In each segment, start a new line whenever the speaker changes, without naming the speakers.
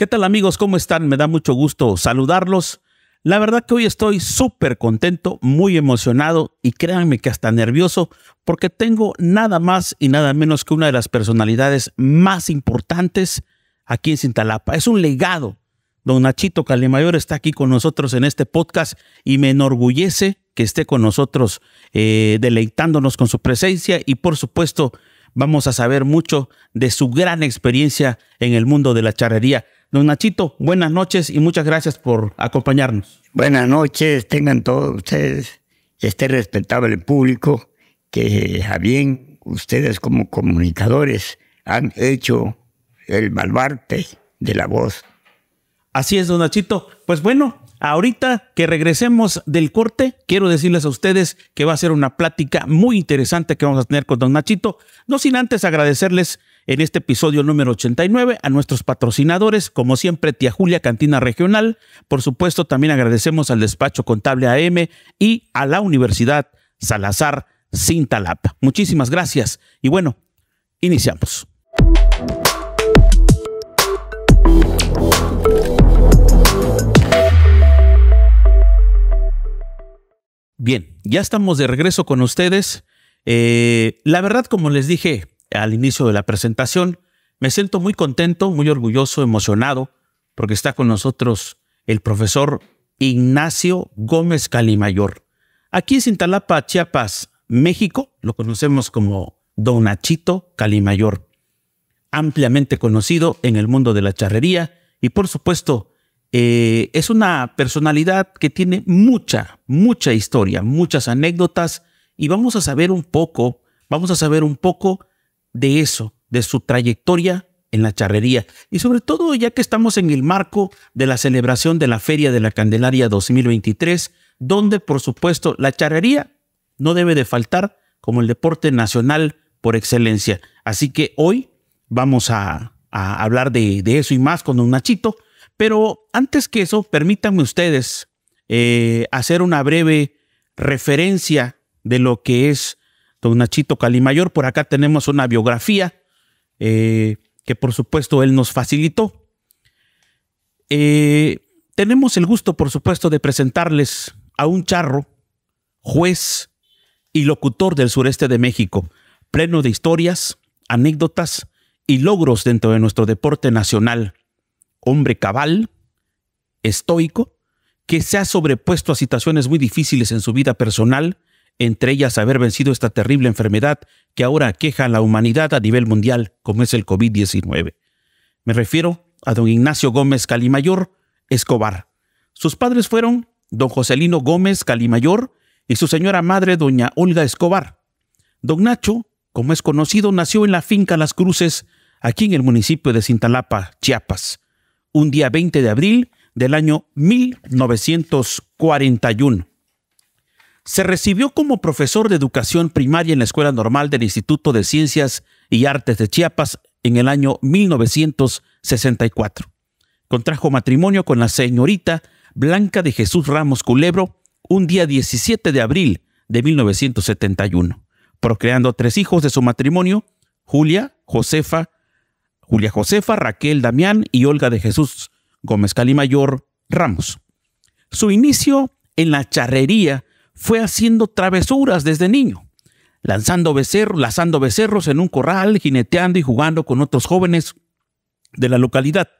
¿Qué tal amigos? ¿Cómo están? Me da mucho gusto saludarlos. La verdad que hoy estoy súper contento, muy emocionado y créanme que hasta nervioso porque tengo nada más y nada menos que una de las personalidades más importantes aquí en Cintalapa. Es un legado. Don Nachito Calemayor está aquí con nosotros en este podcast y me enorgullece que esté con nosotros eh, deleitándonos con su presencia y por supuesto vamos a saber mucho de su gran experiencia en el mundo de la charrería. Don Nachito, buenas noches y muchas gracias por acompañarnos. Buenas noches, tengan todos ustedes, este respetable público,
que a bien ustedes como comunicadores han hecho el malvarte de la voz.
Así es, don Nachito. Pues bueno, Ahorita que regresemos del corte, quiero decirles a ustedes que va a ser una plática muy interesante que vamos a tener con don Nachito, no sin antes agradecerles en este episodio número 89 a nuestros patrocinadores, como siempre, Tía Julia Cantina Regional. Por supuesto, también agradecemos al despacho contable AM y a la Universidad Salazar Cintalap. Muchísimas gracias y bueno, iniciamos. Bien, ya estamos de regreso con ustedes. Eh, la verdad, como les dije, al inicio de la presentación. Me siento muy contento, muy orgulloso, emocionado, porque está con nosotros el profesor Ignacio Gómez Calimayor. Aquí en Sintalapa, Chiapas, México, lo conocemos como Don Achito Calimayor, ampliamente conocido en el mundo de la charrería y por supuesto eh, es una personalidad que tiene mucha, mucha historia, muchas anécdotas y vamos a saber un poco, vamos a saber un poco de eso, de su trayectoria en la charrería. Y sobre todo, ya que estamos en el marco de la celebración de la Feria de la Candelaria 2023, donde, por supuesto, la charrería no debe de faltar como el deporte nacional por excelencia. Así que hoy vamos a, hablar de, eso y más con un Nachito. Pero antes que eso, permítanme ustedes eh, hacer una breve referencia de lo que es don Nachito Calimayor. Por acá tenemos una biografía eh, que por supuesto él nos facilitó. Eh, tenemos el gusto, por supuesto, de presentarles a un charro, juez y locutor del sureste de México, pleno de historias, anécdotas y logros dentro de nuestro deporte nacional. Hombre cabal, estoico, que se ha sobrepuesto a situaciones muy difíciles en su vida personal entre ellas haber vencido esta terrible enfermedad que ahora aqueja a la humanidad a nivel mundial, como es el COVID-19. Me refiero a don Ignacio Gómez Calimayor Escobar. Sus padres fueron don Joselino Gómez Calimayor y su señora madre, doña Olga Escobar. Don Nacho, como es conocido, nació en la finca Las Cruces, aquí en el municipio de Cintalapa, Chiapas, un día 20 de abril del año 1941. Se recibió como profesor de educación primaria en la Escuela Normal del Instituto de Ciencias y Artes de Chiapas en el año 1964. Contrajo matrimonio con la señorita Blanca de Jesús Ramos Culebro un día 17 de abril de 1971, procreando tres hijos de su matrimonio, Julia, Josefa, Julia Josefa, Raquel Damián y Olga de Jesús Gómez Calimayor Ramos. Su inicio en la charrería fue haciendo travesuras desde niño, lanzando becerros, lazando becerros en un corral, jineteando y jugando con otros jóvenes de la localidad,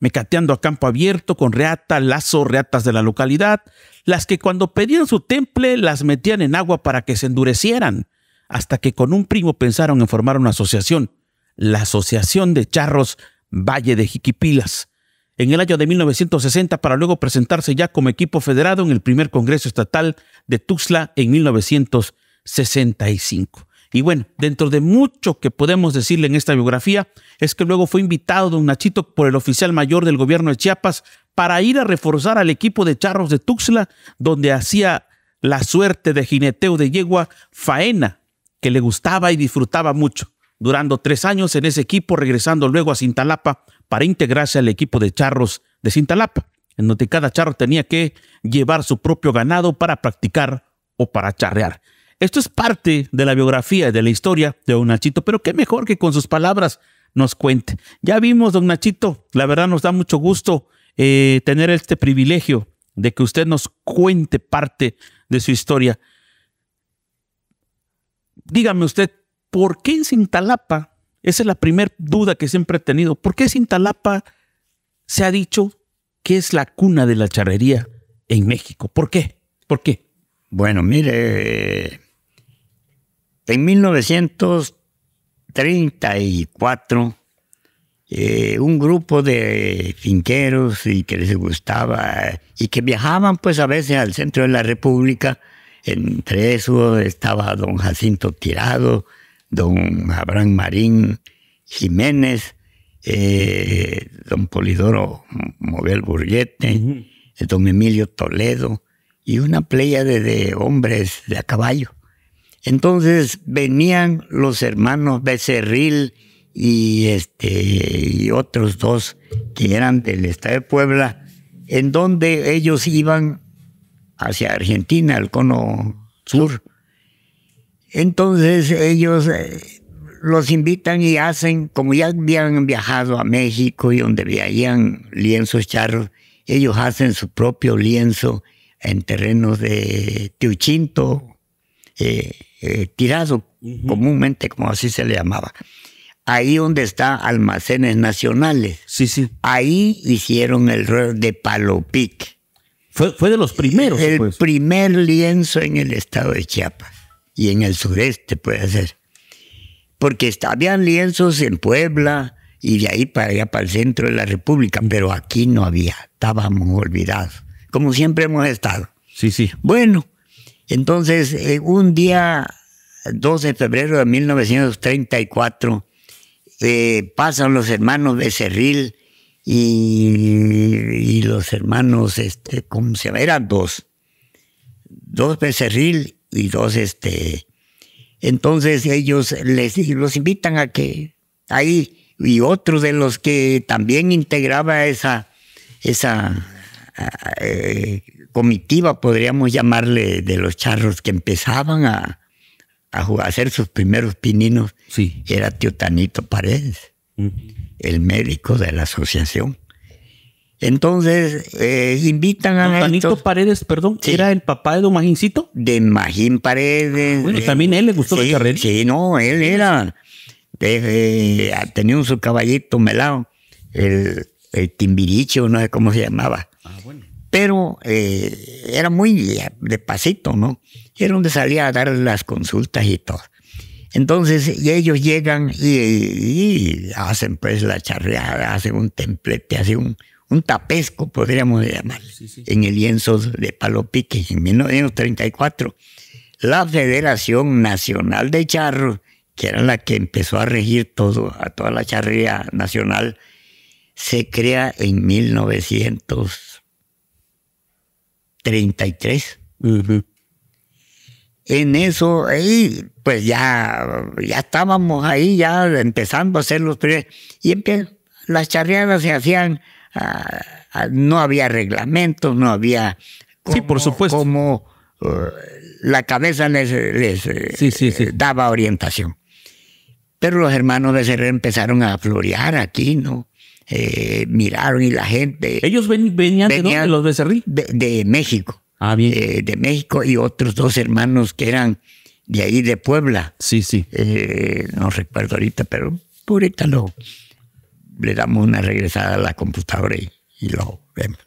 mecateando a campo abierto con reata, lazo, reatas de la localidad, las que cuando pedían su temple las metían en agua para que se endurecieran, hasta que con un primo pensaron en formar una asociación, la Asociación de Charros Valle de Jiquipilas, en el año de 1960 para luego presentarse ya como equipo federado en el primer Congreso Estatal de Tuxtla en 1965. Y bueno, dentro de mucho que podemos decirle en esta biografía, es que luego fue invitado don Nachito por el oficial mayor del gobierno de Chiapas para ir a reforzar al equipo de charros de Tuxtla, donde hacía la suerte de jineteo de yegua faena, que le gustaba y disfrutaba mucho durando tres años en ese equipo, regresando luego a Cintalapa para integrarse al equipo de charros de Cintalapa, en donde cada charro tenía que llevar su propio ganado para practicar o para charrear. Esto es parte de la biografía y de la historia de Don Nachito, pero qué mejor que con sus palabras nos cuente. Ya vimos, Don Nachito, la verdad nos da mucho gusto eh, tener este privilegio de que usted nos cuente parte de su historia. Dígame usted, ¿por qué en Cintalapa esa es la primera duda que siempre he tenido. ¿Por qué Cintalapa se ha dicho que es la cuna de la charrería en México? ¿Por qué? ¿Por qué? Bueno, mire, en
1934, eh, un grupo de finqueros y que les gustaba y que viajaban pues a veces al centro de la República, entre eso estaba don Jacinto Tirado, don Abraham Marín Jiménez, eh, don Polidoro Mobel Burguete, eh, don Emilio Toledo y una playa de, hombres de a caballo. Entonces venían los hermanos Becerril y, este, y otros dos que eran del Estado de Puebla, en donde ellos iban hacia Argentina, al cono sur, entonces ellos eh, los invitan y hacen, como ya habían viajado a México y donde veían lienzos charros, ellos hacen su propio lienzo en terrenos de teuchinto, eh, eh, tirado comúnmente, como así se le llamaba. Ahí donde está Almacenes Nacionales. Sí, sí. Ahí hicieron el rol de Palopic. Fue, fue, de los primeros. El pues. primer lienzo en el estado de Chiapas y en el sureste puede ser. Porque habían lienzos en Puebla y de ahí para allá, para el centro de la República, pero aquí no había, estábamos olvidados, como siempre hemos estado. Sí, sí. Bueno, entonces eh, un día 12 de febrero de 1934 eh, pasan los hermanos Becerril y, y los hermanos, este, ¿cómo se Eran dos. Dos Becerril y dos, este, entonces ellos les los invitan a que ahí y otro de los que también integraba esa esa eh, comitiva, podríamos llamarle, de los charros que empezaban a, a, jugar, a hacer sus primeros pininos, sí. era Tiotanito Paredes, el médico de la asociación. Entonces, eh, invitan a... Juanito Paredes, perdón, ¿era el papá de Don Magincito? De Magín Paredes. Ah, bueno, también a él le gustó la Sí, no, él era... tenía su caballito melado, el, timbiricho, no sé cómo se llamaba. Ah, bueno. Pero eh, era muy de pasito, ¿no? Era donde salía a dar las consultas y todo. Entonces, y ellos llegan y, y, hacen pues la charreada, hacen un templete, hacen un un tapesco, podríamos llamar, en el lienzo de Palopique en 1934. La Federación Nacional de Charros, que era la que empezó a regir todo, a toda la charrería nacional, se crea en 1933. En eso, ahí, pues ya, ya estábamos ahí, ya empezando a hacer los primeros. Y las charreadas se hacían Ah, ah, no había reglamentos, no había como por supuesto. Eh, la cabeza les, eh, eh, daba orientación. Pero los hermanos de Becerril empezaron a florear aquí, ¿no? miraron y la gente... ¿Ellos venían, de los De, México. Ah, de México y otros dos hermanos que eran de ahí, de Puebla. Sí, sí. no recuerdo ahorita, pero ahorita lo, le damos una regresada a la computadora y, lo vemos.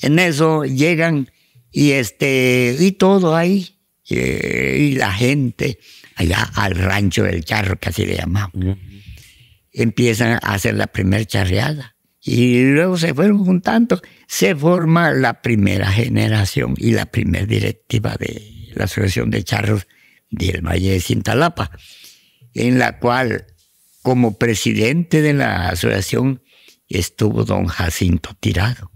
En eso llegan y este y todo ahí eh, y, la gente allá al rancho del charro que así le llamamos empiezan a hacer la primera charreada y luego se fueron juntando se forma la primera generación y la primera directiva de la asociación de charros El valle de Cintalapa en la cual como presidente de la asociación estuvo don Jacinto Tirado,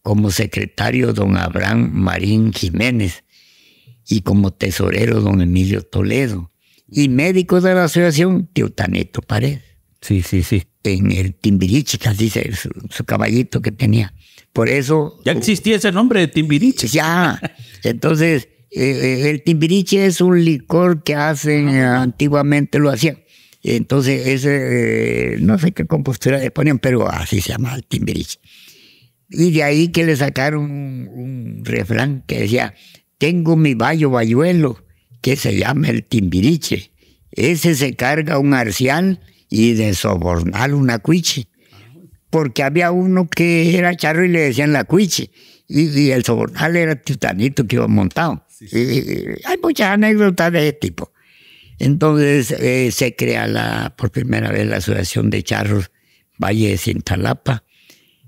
como secretario don Abraham Marín Jiménez y como tesorero don Emilio Toledo y médico de la asociación Teutaneto Pared. Sí, sí, sí. En el Timbiriche, casi su, su caballito que tenía.
Por eso... Ya existía ese nombre de Timbiriche. Ya.
Entonces, eh, eh, el Timbiriche es un licor que hacen, eh, antiguamente lo hacían entonces, ese, eh, no sé qué compostura le ponían, pero así se llama el timbiriche. Y de ahí que le sacaron un, refrán que decía, tengo mi bayo bayuelo, que se llama el timbiriche. Ese se carga un arcial y de sobornal una cuiche. Porque había uno que era charro y le decían la cuiche. Y, el sobornal era titanito que iba montado. hay muchas anécdotas de ese tipo. Entonces eh, se crea la, por primera vez la Asociación de Charros Valle de Cintalapa.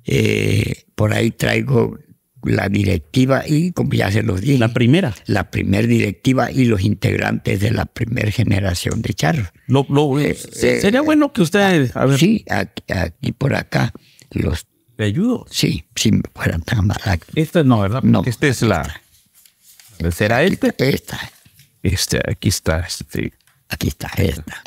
Eh, por ahí traigo la directiva y como ya se los dije. La primera. La primera directiva y los integrantes de la primera generación de charros. Lo, eh, sería bueno que usted... Sí, aquí, por acá
los... ¿Le ayudo? Sí, sí, fueran tan mal. Esta no, ¿verdad? no. Esta es la... ¿Será este? Esta. Este, aquí está. Este. Aquí está, esta.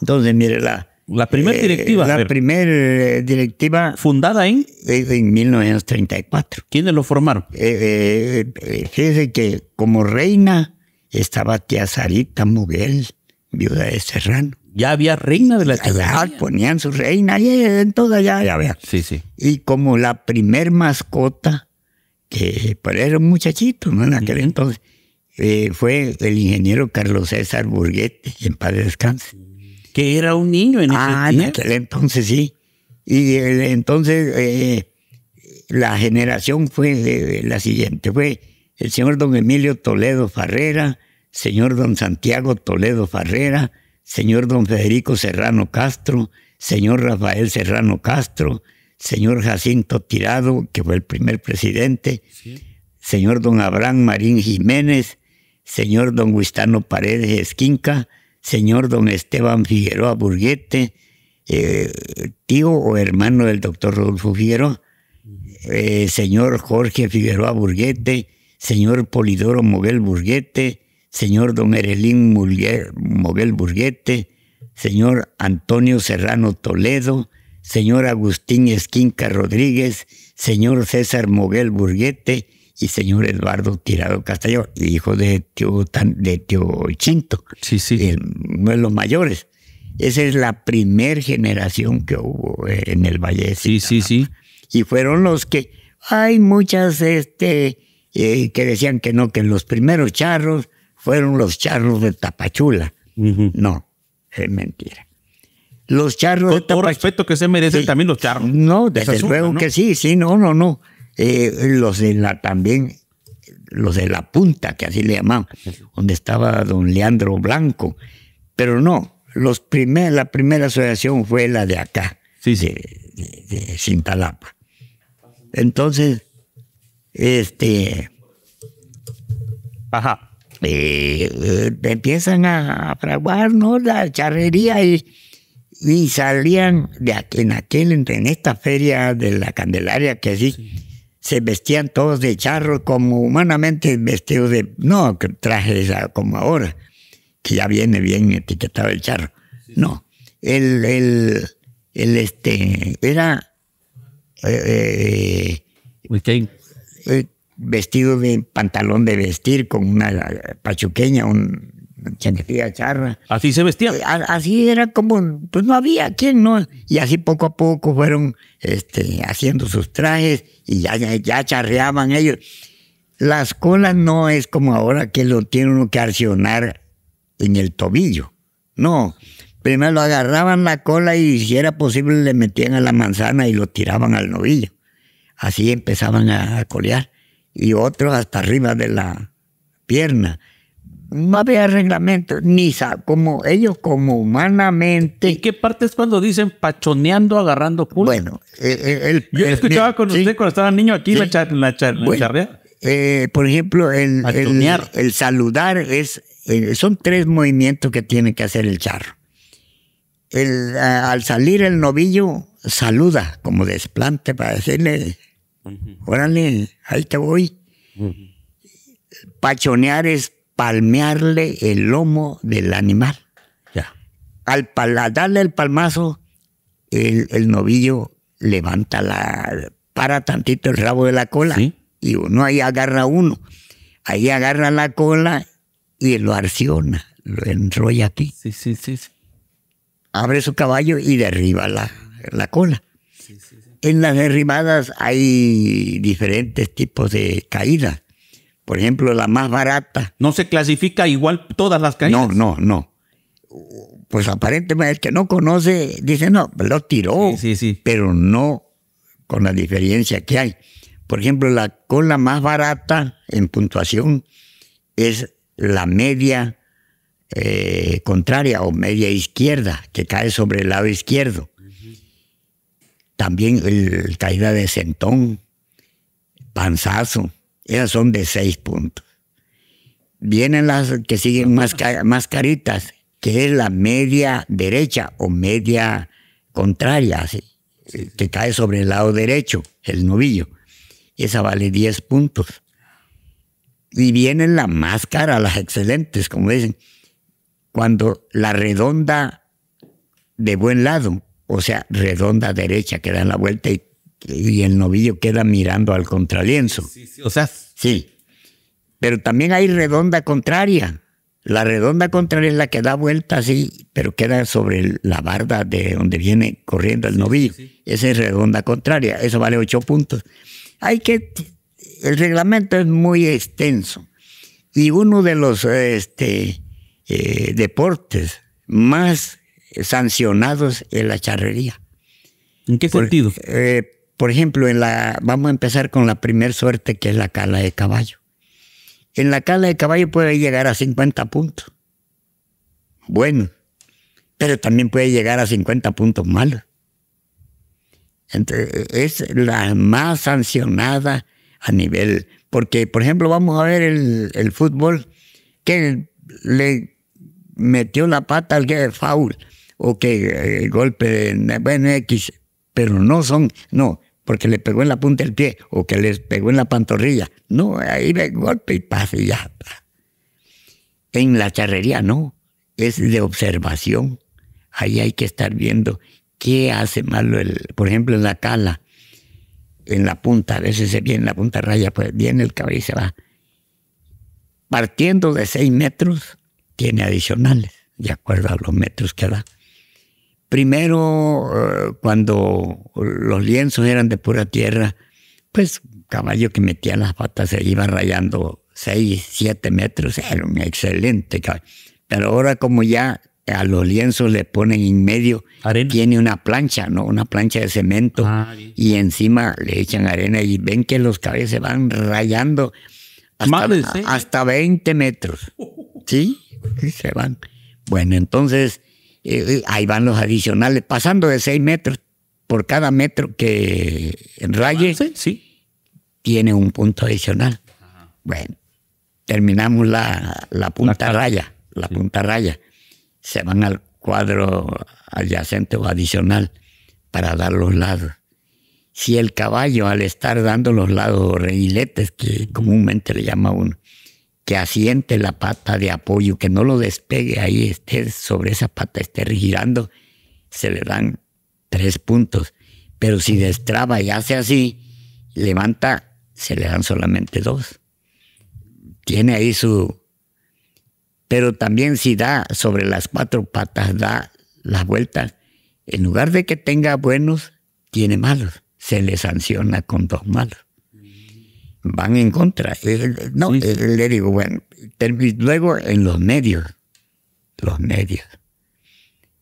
Entonces, mire, la, la primera eh, directiva. la primera eh, directiva. Fundada en. En 1934. ¿Quiénes lo formaron? Eh, eh que como reina estaba tía Sarita Muguel, viuda de Serrano. Ya había reina de la Ya ponían su reina y en toda ya, ya había. Sí, sí. Y como la primer mascota, que por pues, era un muchachito, ¿no? En aquel entonces eh, fue el ingeniero Carlos César Burguete, en paz descanse. Que era un niño en ese ah, entonces sí. Y entonces eh, la generación fue la siguiente, fue el señor don Emilio Toledo Farrera, señor don Santiago Toledo Farrera, señor don Federico Serrano Castro, señor Rafael Serrano Castro, señor Jacinto Tirado, que fue el primer presidente, señor don Abraham Marín Jiménez, señor don Gustano Paredes Esquinca, señor don Esteban Figueroa Burguete, eh, tío o hermano del doctor Rodolfo Figueroa, eh, señor Jorge Figueroa Burguete, señor Polidoro Moguel Burguete, señor don Erelín Moguel Burguete, señor Antonio Serrano Toledo, señor Agustín Esquinca Rodríguez, señor César Moguel Burguete, y señor Eduardo Tirado Castellón, hijo de tío, de tío Chinto, sí, sí. No uno los mayores. Esa es la primer generación que hubo eh, en el Valle Sí, sí, sí. Y fueron los que, hay muchas este, eh, que decían que no, que los primeros charros fueron los charros de Tapachula. No, es mentira.
Los charros... Con todo respeto que se merecen también los charros. No, desde luego
que sí, sí, no, no, no. Eh, los de la también, los de la punta, que así le llamaban, donde estaba don Leandro Blanco. Pero no, los primer, la primera asociación fue la de acá, sí, sí. De, Cintalapa. Entonces, este. Ajá. Eh, empiezan a, fraguar ¿no? la charrería y, salían de en esta feria de la Candelaria que así se vestían todos de charro, como humanamente vestidos de, no trajes como ahora, que ya viene bien etiquetado el charro. No, el, el, este, era eh, eh, eh, vestido de pantalón de vestir con una pachuqueña, un ¿Así se vestían eh, Así era como, pues no había quien, ¿no? Y así poco a poco fueron este, haciendo sus trajes y ya, ya, charreaban ellos. Las colas no es como ahora que lo tiene uno que accionar en el tobillo. No, primero agarraban la cola y si era posible le metían a la manzana y lo tiraban al novillo. Así empezaban a, colear. Y otros hasta arriba de la pierna no había reglamentos, ni como ellos
como humanamente. ¿En qué parte es cuando dicen pachoneando, agarrando culo? Bueno, yo escuchaba con usted cuando estaba niño aquí la, por ejemplo,
el, el saludar es eh, son tres movimientos que tiene que hacer el charro. al salir el novillo saluda como desplante para decirle, órale, ahí te voy. Pachonear es palmearle el lomo del animal. Ya. Al, darle el palmazo, el, novillo levanta la, para tantito el rabo de la cola. Y uno ahí agarra uno. Ahí agarra la cola y lo arciona, lo enrolla aquí. Sí, sí, sí. Abre su caballo y derriba la, la cola. en las derribadas hay diferentes tipos de caídas. Por ejemplo, la más barata. ¿No se clasifica
igual todas las caídas? No, no, no.
Pues aparentemente el que no conoce dice, no, pues lo tiró, sí, sí, pero no con la diferencia que hay. Por ejemplo, la cola más barata en puntuación es la media eh, contraria o media izquierda, que cae sobre el lado izquierdo. También el, caída de sentón, panzazo, esas son de seis puntos. Vienen las que siguen más, caritas, que es la media derecha o media contraria, que cae sobre el lado derecho, el novillo. Esa vale 10 puntos. Y vienen las más las excelentes, como dicen. Cuando la redonda de buen lado, o sea, redonda derecha, que dan la vuelta y y el novillo queda mirando al contralienzo. o sea. Sí. Pero también hay redonda contraria. La redonda contraria es la que da vuelta así, pero queda sobre la barda de donde viene corriendo el novillo. Esa es redonda contraria, eso vale ocho puntos. Hay que, el reglamento es muy extenso y uno de los este, eh, deportes más sancionados es la charrería. ¿En qué sentido? Eh, por ejemplo, en la, vamos a empezar con la primera suerte, que es la cala de caballo. En la cala de caballo puede llegar a 50 puntos. Bueno, pero también puede llegar a 50 puntos malos. es la más sancionada a nivel, porque por ejemplo vamos a ver el, fútbol que le metió la pata al que foul o que el golpe de, bueno X, pero no son, no, porque le pegó en la punta del pie o que le pegó en la pantorrilla. No, ahí ve golpe y pase y ya. En la charrería no, es de observación. Ahí hay que estar viendo qué hace malo el, por ejemplo, en la cala, en la punta, a veces se viene la punta raya, pues viene el caballo y se va. Partiendo de seis metros, tiene adicionales, de acuerdo a los metros que da. Primero, eh, cuando los lienzos eran de pura tierra, pues caballo que metía las patas se iba rayando 6, siete metros, era un excelente caballo. Pero ahora como ya a los lienzos le ponen en medio, tiene una plancha, ¿no? Una plancha de cemento ah, y encima le echan arena y ven que los caballos se van rayando hasta, hasta 20 metros. ¿Sí? Se van. Bueno, entonces eh, eh, ahí van los adicionales, pasando de seis metros por cada metro que enraye, sí, tiene un punto adicional. Bueno, terminamos la, punta raya, la punta raya. Se van al cuadro adyacente o adicional para dar los lados. Si el caballo, al estar dando los lados o que comúnmente le llama uno, que asiente la pata de apoyo, que no lo despegue ahí, esté sobre esa pata, esté girando, se le dan tres puntos. Pero si destraba y hace así, levanta, se le dan solamente dos. Tiene ahí su... Pero también si da sobre las cuatro patas, da las vueltas, en lugar de que tenga buenos, tiene malos. Se le sanciona con dos malos van en contra. No, le digo, bueno, luego en los medios, los medios.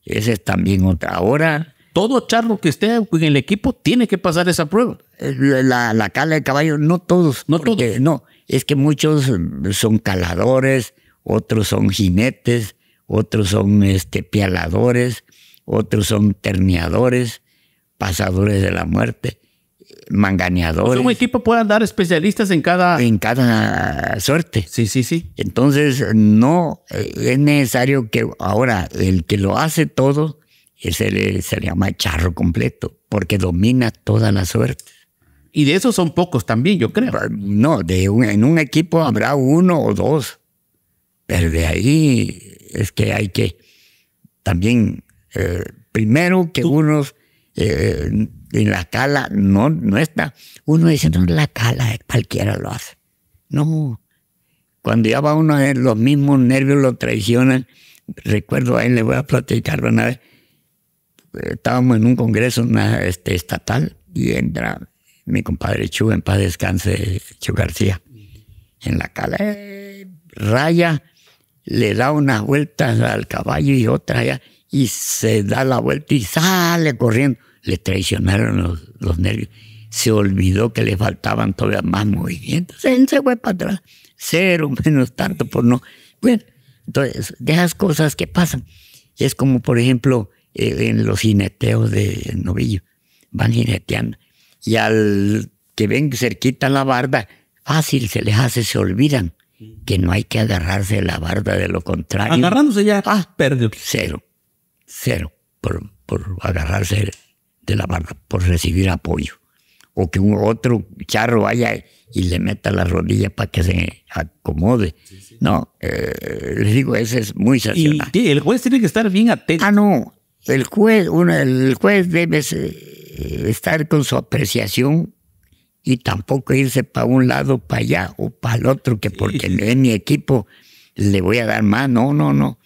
ese es también otra. Ahora... Todo charro que esté en el equipo tiene que pasar esa prueba. La, la cala de caballo, no todos. No todos. No, es que muchos son caladores, otros son jinetes, otros son este, pialadores, otros son terneadores, pasadores de la muerte manganeadores. un
equipo puede dar especialistas en cada... En cada
suerte. Sí, sí, sí. Entonces, no eh, es necesario que ahora el que lo hace todo, ese le, se le llama charro completo, porque domina toda la suerte. Y de esos son pocos también, yo creo. No, de en un equipo habrá uno o dos, pero de ahí es que hay que también, eh, primero que unos... Eh, en la cala no, no está. Uno dice, no, la cala eh, cualquiera lo hace. No, cuando ya va uno, eh, los mismos nervios lo traicionan. Recuerdo, ahí le voy a platicar una vez, estábamos en un congreso este, estatal y entra mi compadre Chu, en paz descanse, Chu García, en la cala. Eh, raya, le da unas vueltas al caballo y otra allá, y se da la vuelta y sale corriendo le traicionaron los, nervios. Se olvidó que le faltaban todavía más movimientos. Él se fue para atrás. Cero menos tanto por no. Bueno, entonces, de esas cosas que pasan. Es como, por ejemplo, eh, en los jineteos de novillo. Van jineteando. Y al que ven cerquita la barda, fácil se les hace, se olvidan que no hay que agarrarse la barda, de lo contrario. Agarrándose ya, ah, perdió. Cero, cero por, por agarrarse de La barra por recibir apoyo. O que un otro charro vaya y le meta la rodilla para que se acomode. No, eh, les digo, ese es muy sancionable.
el juez tiene que estar bien
atento? Ah, no. El juez, uno, el juez debe estar con su apreciación y tampoco irse para un lado, para allá o para el otro, que porque no es mi equipo le voy a dar más. No, no, no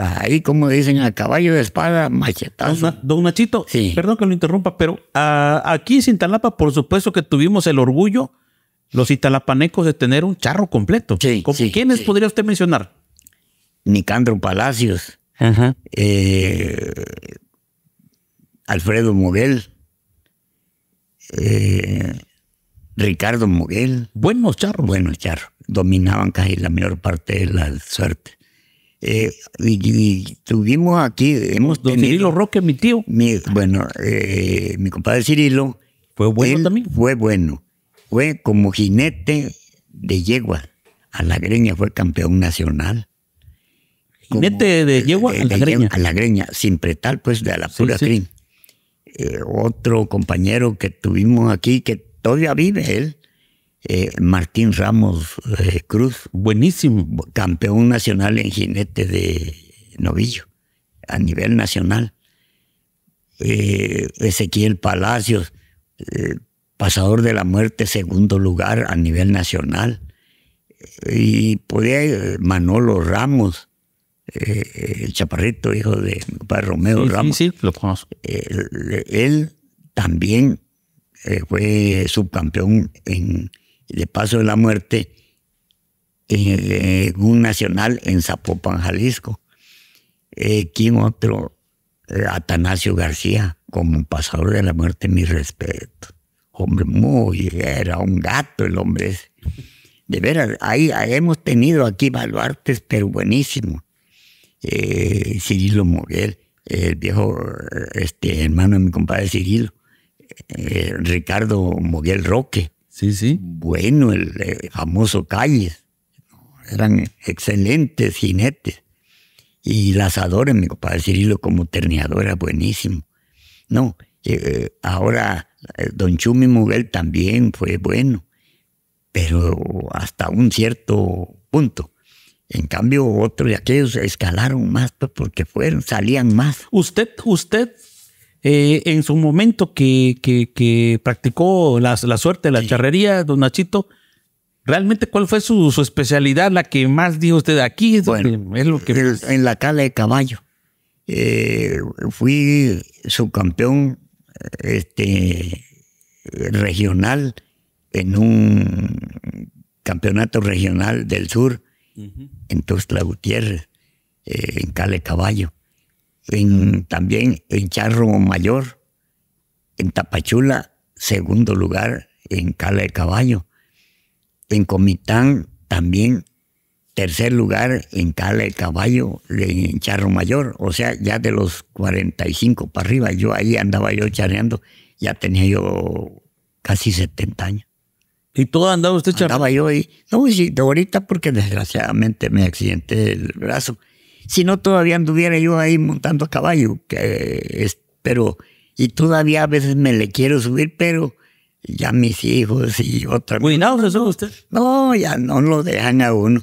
ahí como
dicen a caballo de espada, machetazo. Don, Nachito, perdón que lo interrumpa, pero ah, aquí en Cintalapa, por supuesto que tuvimos el orgullo, los italapanecos, de tener un charro completo. ¿Quiénes podría usted mencionar? Nicandro Palacios,
eh, Alfredo Muguel. Eh, Ricardo Muguel. Buenos charros. Buenos charros. Dominaban casi la mayor parte de la suerte. Eh, y, tuvimos aquí, hemos Cirilo Roque, mi tío. bueno, eh, mi compadre Cirilo. Fue bueno también. Fue bueno. Fue como jinete de yegua. A la greña fue campeón nacional. Jinete
eh, de yegua a la greña. A
la greña, sin pretal, pues de la pura sí, otro compañero que tuvimos aquí, que todavía vive él, eh, Martín Ramos eh, Cruz, buenísimo, campeón nacional en jinete de novillo a nivel nacional. Eh, Ezequiel Palacios, pasador de la muerte, segundo lugar a nivel nacional. Y podía Manolo Ramos, el chaparrito hijo de mi Romeo Ramos. lo él también fue subcampeón en de Paso de la Muerte en eh, un nacional en Zapopan, Jalisco. Eh, ¿Quién otro? Eh, Atanasio García, como pasador de la muerte, mi respeto. Hombre, muy, era un gato el hombre ese. De veras, ahí, hemos tenido aquí baluartes, pero buenísimo. Eh, Cirilo Moguel, el viejo este, hermano de mi compadre Cirilo, eh, Ricardo Moguel Roque, Sí, sí. Bueno, el, eh, famoso Calles. Eran excelentes jinetes. Y las mi para decirlo como terneador era buenísimo. No, eh, eh, ahora Don Chumi Muguel también fue bueno, pero hasta un cierto punto. En cambio, otros de aquellos escalaron más pues, porque fueron, salían más.
Usted, usted eh, en su momento que, practicó la, suerte de la charrería, don Nachito, ¿realmente cuál fue su, especialidad, la que más dijo usted aquí? bueno, En la cala de caballo.
Eh, fui subcampeón este, regional en un campeonato regional del sur en Tuxtla Gutiérrez, eh, en Cale Caballo también en Charro Mayor, en Tapachula, segundo lugar en Cala de Caballo. En Comitán también, tercer lugar en Cala de Caballo, en Charro Mayor. O sea, ya de los 45 para arriba, yo ahí andaba yo charreando, ya tenía yo casi 70 años. ¿Y todo andaba usted charreando? Andaba yo ahí. No, sí, de ahorita porque desgraciadamente me accidenté el brazo. Si no, todavía anduviera yo ahí montando a caballo, pero, y todavía a veces me le quiero subir, pero ya mis hijos y otra. ¿Cuidado se usted? No, ya no lo dejan a uno,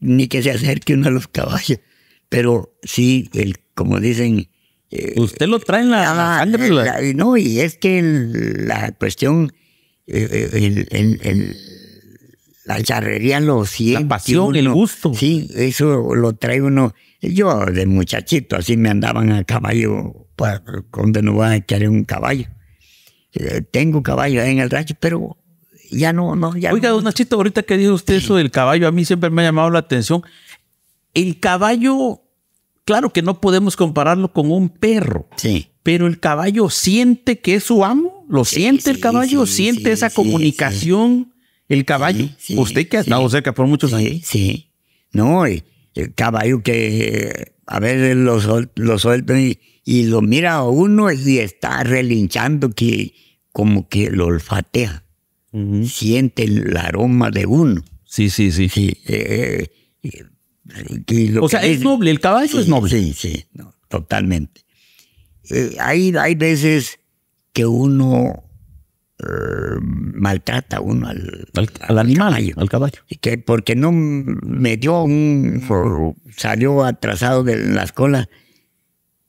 ni que se acerque uno a los caballos. Pero sí, el, como dicen. Eh, usted lo trae en la, ah, No, y es que la cuestión. Eh, eh, la charrería lo siente. La pasión, el gusto. Sí, eso lo trae uno. Yo de muchachito así me andaban a caballo, para, pues, donde no va a echar un caballo. Eh, tengo caballo en el rancho, pero ya no, no, ya
Oiga, don Nachito, ahorita que dijo usted eso del caballo, a mí siempre me ha llamado la atención. El caballo, claro que no podemos compararlo con un perro. Sí. Pero el caballo siente que es su amo, lo siente el caballo, siente esa comunicación el caballo. Usted que ha estado
cerca por muchos años. Sí, No, el, caballo que a veces lo, suelta y, lo mira a uno y está relinchando que como que lo olfatea. Siente el aroma de uno. Sí, sí, sí. Eh, eh, o sea, es, noble, el caballo es noble. Sí, sí, totalmente. Eh, hay, hay veces que uno maltrata uno al, animal. al caballo. Y que porque no me dio un. salió atrasado de las colas.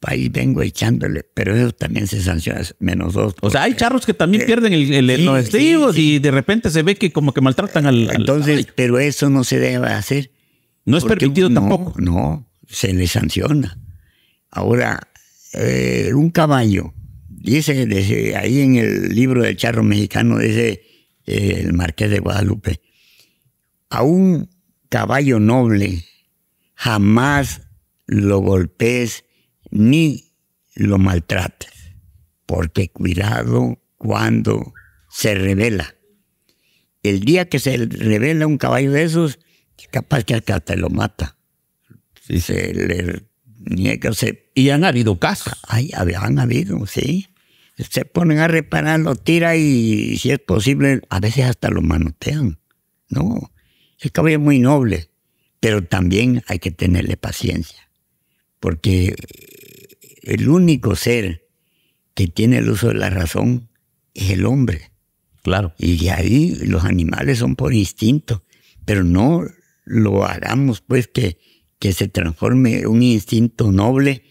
Ahí vengo echándole, pero eso también se sanciona menos dos.
o sea, hay charros que también eh, pierden el, el, y de repente se ve que como que maltratan al. Entonces, pero eso no se debe hacer. No es permitido tampoco.
No, se le sanciona. Ahora, eh, un caballo dice desde ahí en el libro del charro mexicano, dice eh, el marqués de Guadalupe, a un caballo noble jamás lo golpees ni lo maltrates, porque cuidado cuando se revela. El día que se revela un caballo de esos, capaz que hasta lo mata. Dice el y han habido casos. Ay, han habido, sí. Se ponen a reparar, lo tira y si es posible, a veces hasta lo manotean. No, el caballo es muy noble, pero también hay que tenerle paciencia, porque el único ser que tiene el uso de la razón es el hombre. Claro. Y de ahí los animales son por instinto, pero no lo hagamos pues que que se transforme un instinto noble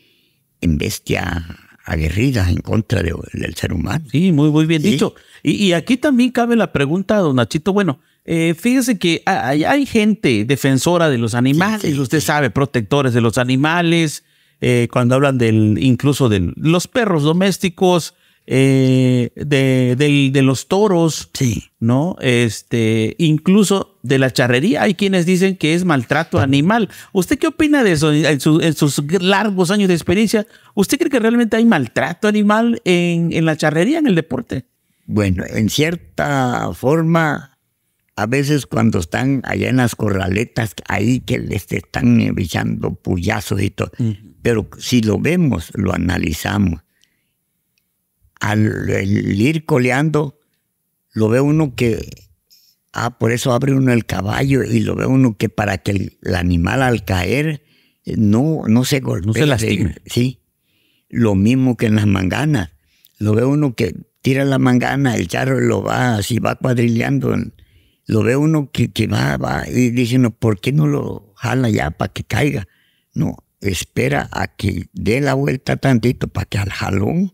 en bestia aguerrida en contra del ser humano. Sí, muy, muy bien dicho. Y, aquí también cabe la pregunta, don Nachito. Bueno, eh, fíjese que hay, gente defensora de los animales, usted sabe, protectores de los animales, eh, cuando hablan del, incluso de los perros domésticos, eh, de, los toros, sí. ¿no? Este, incluso de la charrería. Hay quienes dicen que es maltrato animal. ¿Usted qué opina de eso en, sus largos años de experiencia? ¿Usted cree que realmente hay maltrato animal en, en la charrería, en el deporte? Bueno, en cierta forma, a veces cuando están allá en
las corraletas, ahí que les están echando puyazos y todo. Pero si lo vemos, lo analizamos al ir coleando, lo ve uno que, ah, por eso abre uno el caballo y lo ve uno que para que el, animal al caer eh, no, no se golpee. No se Sí, lo mismo que en las manganas. Lo ve uno que tira la mangana, el charro lo va así, va cuadrillando. Lo ve uno que, que va, va y dice, no, ¿por qué no lo jala ya para que caiga? No, espera a que dé la vuelta tantito para que al jalón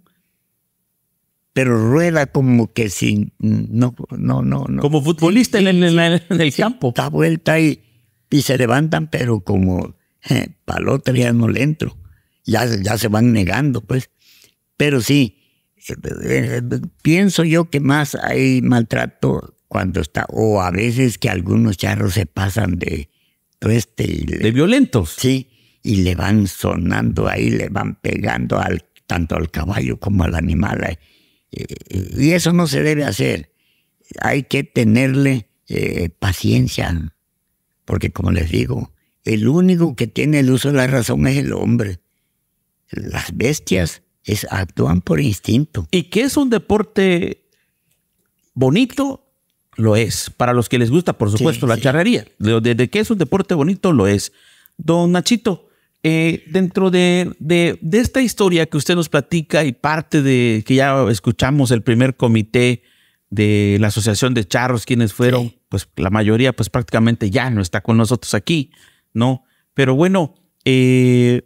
pero rueda como que sin. No, no, no. no. Como futbolista en, el, campo. Da vuelta y, y se levantan, pero como je, ya no le entro. Ya, ya se van negando, pues. Pero sí, eh, eh, pienso yo que más hay maltrato cuando está, o a veces que algunos charros se pasan de este. de violentos. Sí, y le van sonando ahí, le van pegando al, tanto al caballo como al animal. Ahí eh. Y eso no se debe hacer. Hay que tenerle eh, paciencia, porque como les digo, el único que tiene el uso de la razón es el hombre.
Las bestias actúan por instinto. ¿Y que es un deporte bonito? Lo es. Para los que les gusta, por supuesto, la charrería charrería. Desde que es un deporte bonito, lo es. Don Nachito, eh, dentro de, esta historia que usted nos platica y parte de que ya escuchamos el primer comité de la Asociación de Charros, quienes fueron, pues la mayoría, pues prácticamente ya no está con nosotros aquí, ¿no? Pero bueno, eh,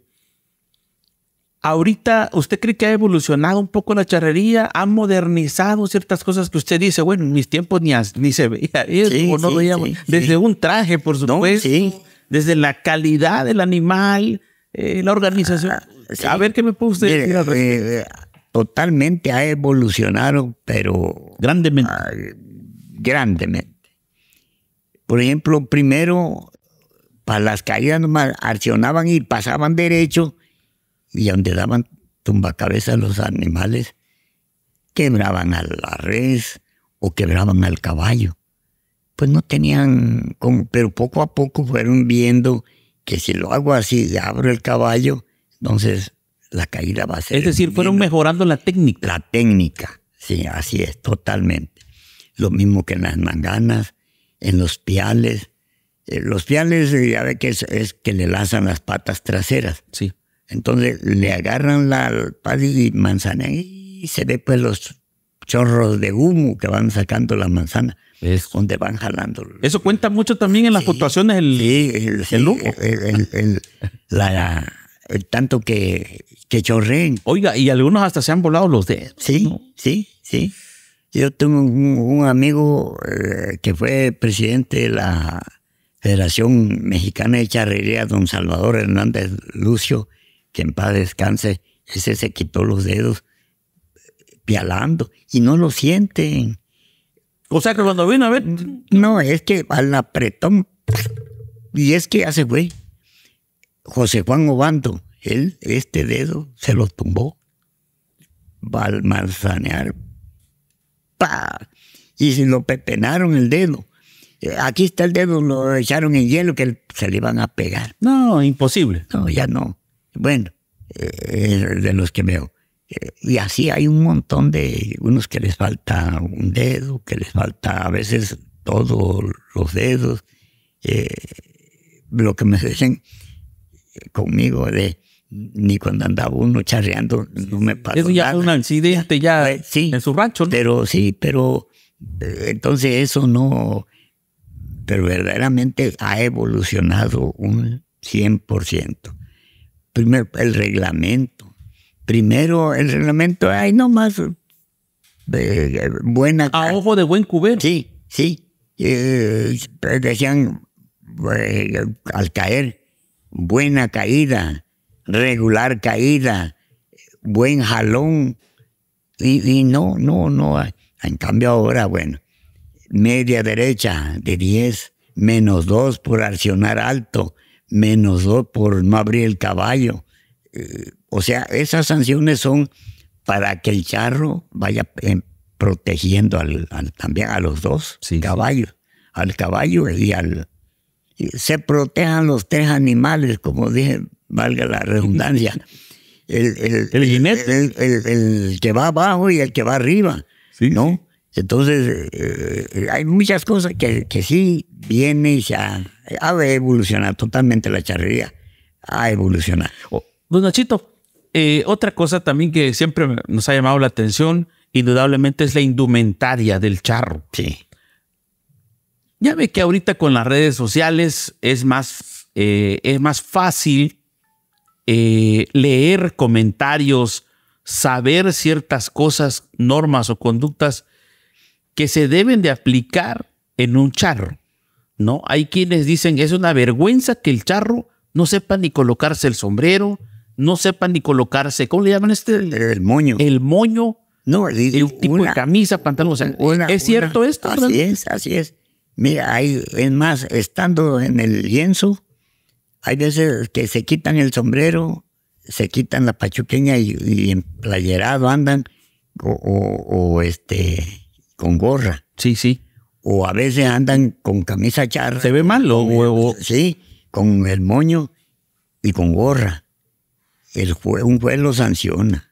ahorita, ¿usted cree que ha evolucionado un poco la charrería? ¿Ha modernizado ciertas cosas que usted dice? Bueno, en mis tiempos ni, ni se veía desde un traje, por supuesto. sí desde la calidad del animal, eh, la organización. Ah, a ver qué me puede
usted decir eh, totalmente ha evolucionado, pero... Grandemente. grandemente. Por ejemplo, primero, para las caídas arcionaban y pasaban derecho y donde daban a los animales, quebraban a la res o quebraban al caballo pues no tenían, como, pero poco a poco fueron viendo que si lo hago así, abro el caballo, entonces la caída va a
ser. Es decir, fueron mejorando la técnica. La técnica, sí, así es,
totalmente. Lo mismo que en las manganas, en los piales. Eh, los piales, eh, ya ve que es, que le lanzan las patas traseras. Sí. Entonces le agarran la y manzana y se ve pues los chorros de humo que van sacando la manzana. Es donde van jalando.
Eso cuenta mucho también en las sí,
puntuaciones el, el, lujo. el, tanto que, que chorreen. Oiga, y algunos hasta se han volado los dedos. Sí, sí, sí. Yo tengo un, amigo eh, que fue presidente de la Federación Mexicana de Charrería, don Salvador Hernández Lucio, que en paz descanse, ese se quitó los dedos eh, pialando y no lo sienten. O sea que cuando vino a ver. No, es que al apretón. Y es que hace güey. José Juan Obando, él, este dedo, se lo tumbó. Va al manzanear. ¡Pa! Y se lo pepenaron el dedo. Eh, aquí está el dedo, lo echaron en hielo que se le iban a pegar. No, imposible. No, ya no. Bueno, eh, de los que veo. Eh, y así hay un montón de unos que les falta un dedo, que les falta a veces todos los dedos. Eh, lo que me dicen conmigo de ni cuando andaba uno charreando no me pasó Eso ya nada. Este, ya pues, sí, en su rancho. Pero sí, pero eh, entonces eso no, pero verdaderamente ha evolucionado un 100%. Primero el reglamento primero el reglamento, hay nomás más buena... A ojo de buen cuber. Sí, sí. Eh, decían, eh, al caer, buena caída, regular caída, buen jalón. Y, no, no, no. En cambio ahora, bueno, media derecha de 10, menos 2 por accionar alto, menos 2 por no abrir el caballo. Eh, o sea, esas sanciones son para que el charro vaya eh, protegiendo al, también a los dos caballos, al caballo y al... se protejan los tres animales, como dije, valga la redundancia. El, ¿El, jinete? el que va abajo y el que va arriba, ¿no? Entonces, eh, eh, hay muchas cosas que, sí viene y se ha, evolucionado totalmente la charrería, ha evolucionado. Oh,
don Nachito, eh, otra cosa también que siempre nos ha llamado la atención, indudablemente, es la indumentaria del charro. Ya ve que ahorita con las redes sociales es más, eh, es más fácil eh, leer comentarios, saber ciertas cosas, normas o conductas que se deben de aplicar en un charro. ¿no? Hay quienes dicen que es una vergüenza que el charro no sepa ni colocarse el sombrero, no sepan ni colocarse, ¿cómo le llaman este? El, moño. El moño. No, el tipo de camisa, pantalón.
¿es cierto esto? Así es, así es. Mira, hay, es más, estando en el lienzo, hay veces que se quitan el sombrero, se quitan la pachuqueña y, en playerado andan, o, este, con gorra. Sí, sí. O a veces andan con camisa charra. Se ve mal, o Sí, con el moño y con gorra el un juez lo sanciona.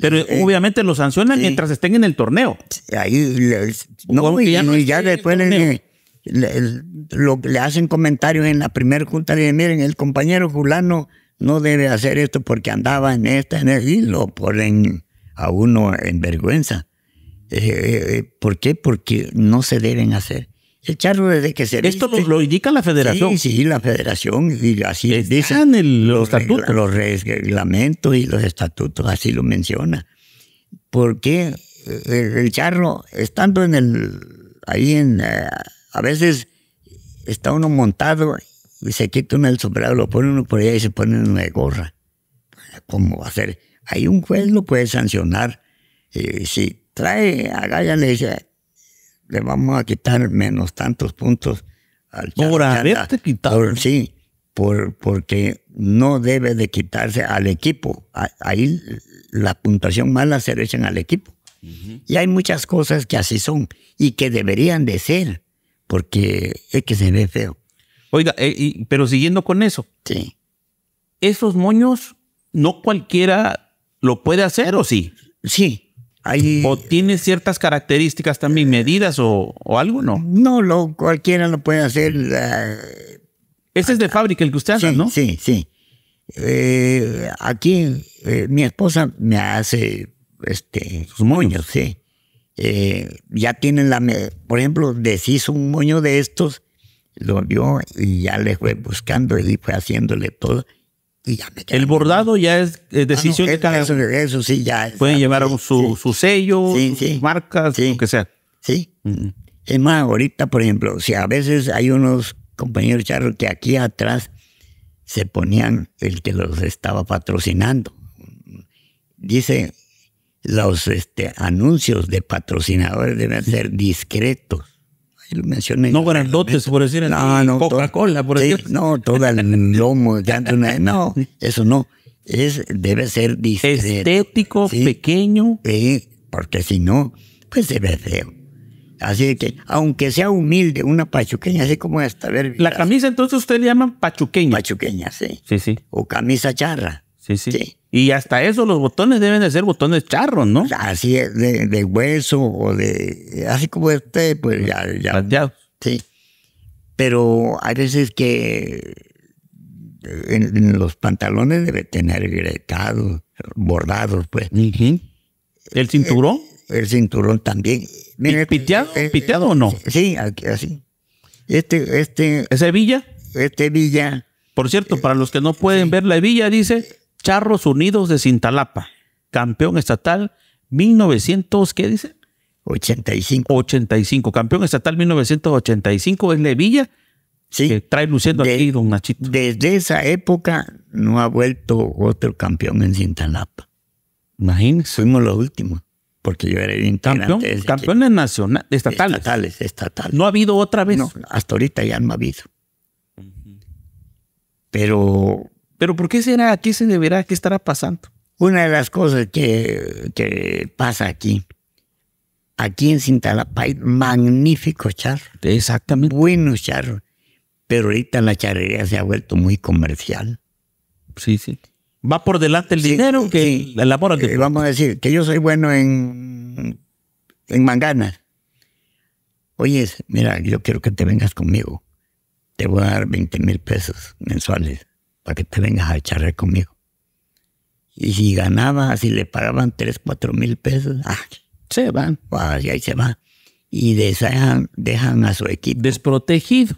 Pero obviamente lo sancionan mientras estén en el torneo. Ahí no, y, ya, después le, hacen comentarios en la primera junta de miren, el compañero fulano no debe hacer esto porque andaba en esta, en el, y lo ponen a uno en vergüenza. Eh, eh, eh, ¿Por qué? Porque no se deben hacer. El charro desde que se Esto lo, indica la federación. Sí, sí, la federación, y así dicen los, estatutos. Los reglamentos y los estatutos, así lo menciona. Porque eh, el, charro, estando en el, ahí en, eh, a veces está uno montado y se quita uno el sombrero, lo pone uno por allá y se pone una gorra. ¿Cómo va a ser? Ahí un juez lo puede sancionar. si trae a Gaya, le dice, le vamos a quitar menos tantos puntos al chico. Por haberte quitado. sí, por, porque no debe de quitarse al equipo. ahí la puntuación mala se le echan al equipo. Y hay muchas cosas que así son y que deberían de ser, porque es que se ve feo.
Oiga, eh, pero siguiendo con eso. Sí. Esos moños no cualquiera lo puede hacer o sí. Sí, ¿O tiene ciertas características también, eh, medidas o, algo, no?
No, lo, cualquiera lo puede hacer. Este Ese es de fábrica el que usted hace, ¿no? Sí, sí. Eh, aquí eh, mi esposa me hace este, sus moños, sí. ya tienen la. Por ejemplo, deshizo un moño de estos, lo vio y ya le fue buscando y fue haciéndole todo
el bordado ya es, eh, ah, decisión de cada eso, sí, ya. Pueden llevar su, sello, sus marcas,
lo que sea. Sí. Mm. Es más, ahorita, por ejemplo, si a veces hay unos compañeros charros que aquí atrás se ponían el que los estaba patrocinando. Dice, los este, anuncios de patrocinadores deben ser discretos mencioné. No grandotes, por decir así. No, no Coca-Cola, por decirlo así. No, todo el lomo, no, eso no. Es, debe ser discreto. Estético, pequeño. Sí, porque si no, pues se ve feo. Así que, aunque sea humilde, una pachuqueña, así como esta. ver, la
camisa, entonces, usted le llaman pachuqueña. Pachuqueña, sí. Sí, sí. O camisa charra. sí. sí. Y hasta eso, los botones deben de ser botones charros, ¿no? Así
es, de, hueso o de. Así como este, pues ya. ya Sí. Pero hay veces que eh, en, los pantalones debe tener gretados, bordados, pues. ¿El eh, cinturón? El, cinturón también.
¿Es este, ¿Piteado? Eh, ¿Piteado o no? Sí, así. Este, este. ¿Es hebilla? Este hebilla. Por cierto, para los que no pueden ver la hebilla, dice Charros Unidos de Cintalapa, campeón estatal 1900, ¿qué dice? 85. 85, campeón estatal 1985 es Levilla, sí, que trae luciendo aquí don Nachito. Desde esa época no ha vuelto otro campeón
en Cintalapa. Imagínense. Fuimos los últimos, porque yo era campeón.
Campeones nacionales, estatales. No ha habido otra vez. hasta ahorita ya no ha habido. Pero pero ¿por qué será? qué se deberá? ¿Qué estará
pasando? Una de las cosas que, pasa aquí, aquí en Cintalapa magnífico magníficos charros. Exactamente. Buenos charros. Pero ahorita la charrería se ha vuelto muy comercial. Sí, sí. Va
por delante el dinero que sí. Eh, vamos a decir que yo soy bueno en, en
manganas. Oye, mira, yo quiero que te vengas conmigo. Te voy a dar 20 mil pesos mensuales para que te vengas a echarre conmigo. Y si ganaba, si le pagaban 3, 4 mil pesos, ah, se van, pues, y ahí
se van. Y dejan, dejan a su equipo. Desprotegido.